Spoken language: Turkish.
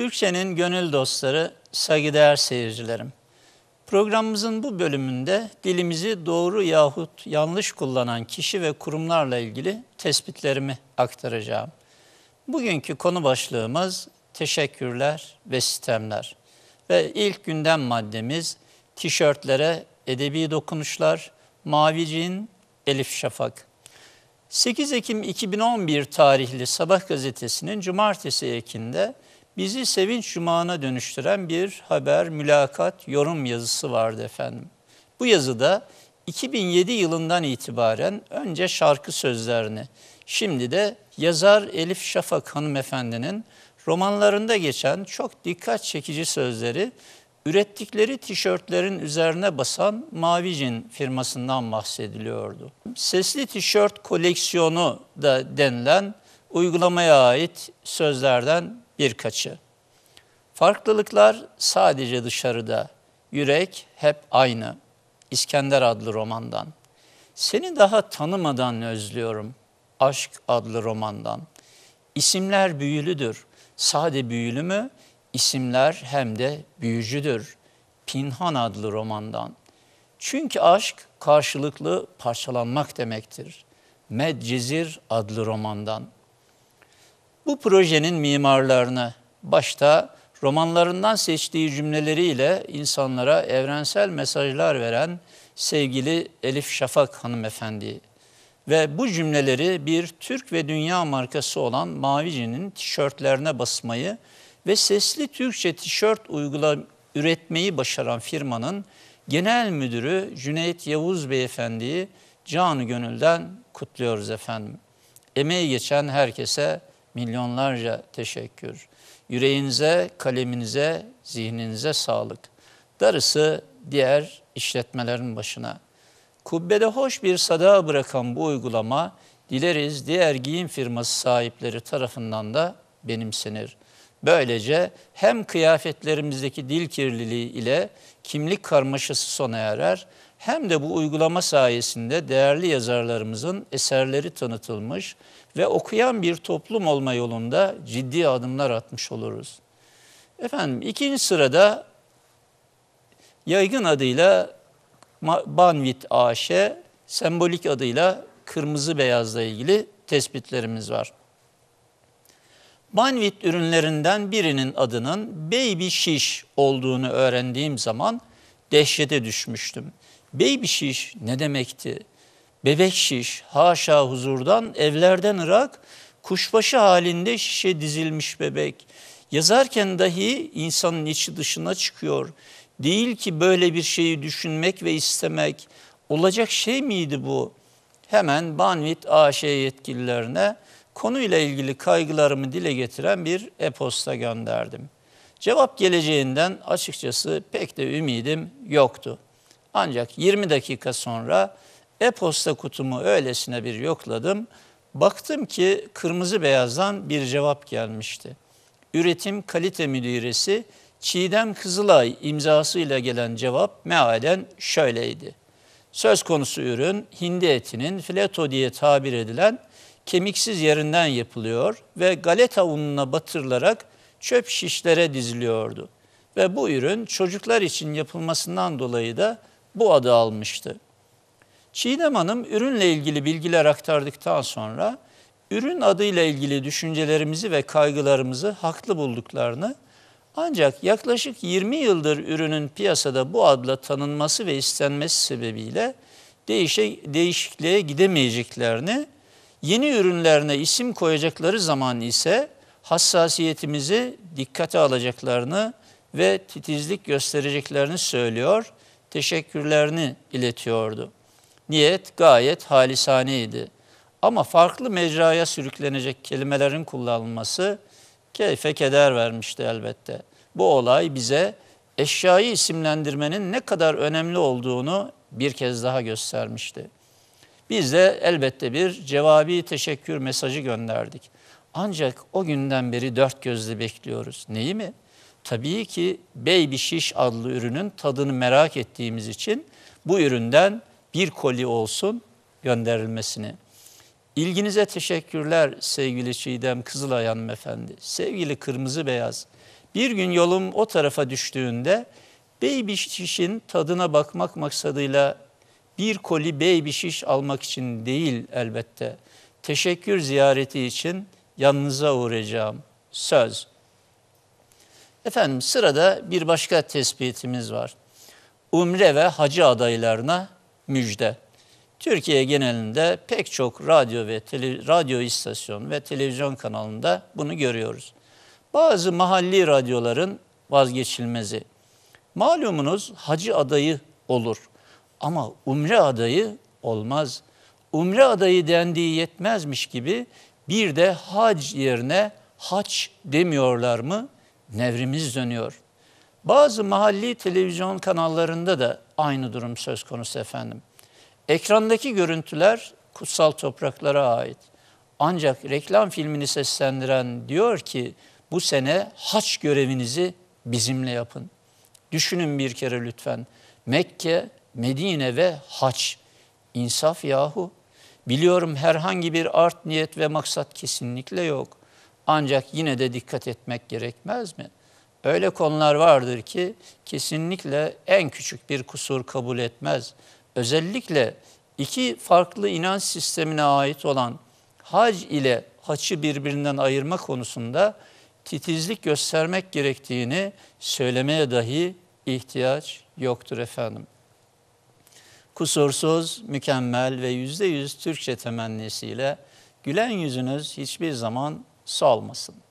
Türkçenin gönül dostları, saygıdeğer seyircilerim. Programımızın bu bölümünde dilimizi doğru yahut yanlış kullanan kişi ve kurumlarla ilgili tespitlerimi aktaracağım. Bugünkü konu başlığımız teşekkürler ve sistemler. Ve ilk gündem maddemiz tişörtlere edebi dokunuşlar, Mavicin Elif Şafak. 8 Ekim 2011 tarihli Sabah gazetesinin cumartesi ekinde bizi sevinç cumağına dönüştüren bir haber, mülakat, yorum yazısı vardı efendim. Bu yazıda 2007 yılından itibaren önce şarkı sözlerini, şimdi de yazar Elif Şafak hanımefendinin romanlarında geçen çok dikkat çekici sözleri ürettikleri tişörtlerin üzerine basan Mavicin firmasından bahsediliyordu. Sesli tişört koleksiyonu da denilen uygulamaya ait sözlerden birkaçı. Farklılıklar sadece dışarıda. Yürek hep aynı. İskender adlı romandan. Seni daha tanımadan özlüyorum. Aşk adlı romandan. İsimler büyülüdür. Sade büyülü mü? İsimler hem de büyücüdür. Pinhan adlı romandan. Çünkü aşk karşılıklı parçalanmak demektir. Medcezir adlı romandan. Bu projenin mimarlarını başta romanlarından seçtiği cümleleriyle insanlara evrensel mesajlar veren sevgili Elif Şafak hanımefendi ve bu cümleleri bir Türk ve dünya markası olan Mavici'nin tişörtlerine basmayı ve sesli Türkçe tişört uygula üretmeyi başaran firmanın genel müdürü Cüneyt Yavuz Beyefendi'yi canı gönülden kutluyoruz efendim. Emeği geçen herkese milyonlarca teşekkür. Yüreğinize, kaleminize, zihninize sağlık. Darısı diğer işletmelerin başına. Kubbede hoş bir sada bırakan bu uygulama dileriz diğer giyim firması sahipleri tarafından da benimsenir. Böylece hem kıyafetlerimizdeki dil kirliliği ile kimlik karmaşası sona erer hem de bu uygulama sayesinde değerli yazarlarımızın eserleri tanıtılmış, ve okuyan bir toplum olma yolunda ciddi adımlar atmış oluruz. Efendim ikinci sırada yaygın adıyla Banvit AŞ, sembolik adıyla kırmızı beyazla ilgili tespitlerimiz var. Banvit ürünlerinden birinin adının Baby Şiş olduğunu öğrendiğim zaman dehşete düşmüştüm. Baby Şiş ne demekti? bebek şiş, haşa huzurdan, evlerden ırak, kuşbaşı halinde şişe dizilmiş bebek. Yazarken dahi insanın içi dışına çıkıyor. Değil ki böyle bir şeyi düşünmek ve istemek. Olacak şey miydi bu? Hemen Banvit AŞ yetkililerine konuyla ilgili kaygılarımı dile getiren bir e-posta gönderdim. Cevap geleceğinden açıkçası pek de ümidim yoktu. Ancak 20 dakika sonra e-posta kutumu öylesine bir yokladım. Baktım ki kırmızı beyazdan bir cevap gelmişti. Üretim Kalite Müdüresi Çiğdem Kızılay imzasıyla gelen cevap mealen şöyleydi. Söz konusu ürün hindi etinin fileto diye tabir edilen kemiksiz yerinden yapılıyor ve galeta ununa batırılarak çöp şişlere diziliyordu. Ve bu ürün çocuklar için yapılmasından dolayı da bu adı almıştı. Çiğdem Hanım ürünle ilgili bilgiler aktardıktan sonra ürün adıyla ilgili düşüncelerimizi ve kaygılarımızı haklı bulduklarını ancak yaklaşık 20 yıldır ürünün piyasada bu adla tanınması ve istenmesi sebebiyle değişe, değişikliğe gidemeyeceklerini, yeni ürünlerine isim koyacakları zaman ise hassasiyetimizi dikkate alacaklarını ve titizlik göstereceklerini söylüyor, teşekkürlerini iletiyordu. Niyet gayet halisaneydi. Ama farklı mecraya sürüklenecek kelimelerin kullanılması keyfe keder vermişti elbette. Bu olay bize eşyayı isimlendirmenin ne kadar önemli olduğunu bir kez daha göstermişti. Biz de elbette bir cevabi teşekkür mesajı gönderdik. Ancak o günden beri dört gözle bekliyoruz. Neyi mi? Tabii ki Baby Şiş adlı ürünün tadını merak ettiğimiz için bu üründen bir koli olsun gönderilmesini. İlginize teşekkürler sevgili Çiğdem Kızılay hanımefendi, sevgili Kırmızı Beyaz. Bir gün yolum o tarafa düştüğünde baby şişin tadına bakmak maksadıyla bir koli baby şiş almak için değil elbette. Teşekkür ziyareti için yanınıza uğrayacağım. Söz. Efendim sırada bir başka tespitimiz var. Umre ve hacı adaylarına müjde. Türkiye genelinde pek çok radyo ve tele, radyo istasyonu ve televizyon kanalında bunu görüyoruz. Bazı mahalli radyoların vazgeçilmezi. Malumunuz hacı adayı olur ama umre adayı olmaz. Umre adayı dendiği yetmezmiş gibi bir de hac yerine haç demiyorlar mı? Nevrimiz dönüyor.'' Bazı mahalli televizyon kanallarında da aynı durum söz konusu efendim. Ekrandaki görüntüler kutsal topraklara ait. Ancak reklam filmini seslendiren diyor ki bu sene haç görevinizi bizimle yapın. Düşünün bir kere lütfen. Mekke, Medine ve haç. İnsaf yahu. Biliyorum herhangi bir art niyet ve maksat kesinlikle yok. Ancak yine de dikkat etmek gerekmez mi?'' Öyle konular vardır ki kesinlikle en küçük bir kusur kabul etmez. Özellikle iki farklı inanç sistemine ait olan hac ile haçı birbirinden ayırma konusunda titizlik göstermek gerektiğini söylemeye dahi ihtiyaç yoktur efendim. Kusursuz, mükemmel ve yüzde yüz Türkçe temennisiyle gülen yüzünüz hiçbir zaman solmasın.